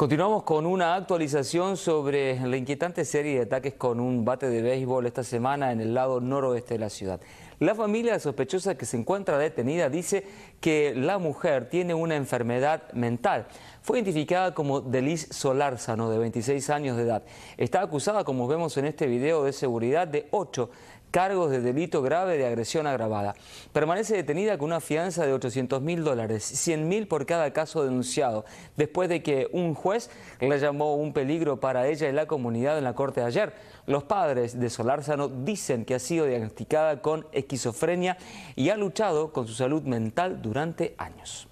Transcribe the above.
Continuamos con una actualización sobre la inquietante serie de ataques con un bate de béisbol esta semana en el lado noroeste de la ciudad. La familia sospechosa que se encuentra detenida dice que la mujer tiene una enfermedad mental. Fue identificada como Delis Solarzano, de 26 años de edad. Está acusada, como vemos en este video, de seguridad de 8 cargos de delito grave de agresión agravada. Permanece detenida con una fianza de 800 mil dólares, 100 mil por cada caso denunciado, después de que un juez la llamó un peligro para ella y la comunidad en la corte de ayer. Los padres de Solárzano dicen que ha sido diagnosticada con esquizofrenia y ha luchado con su salud mental durante años.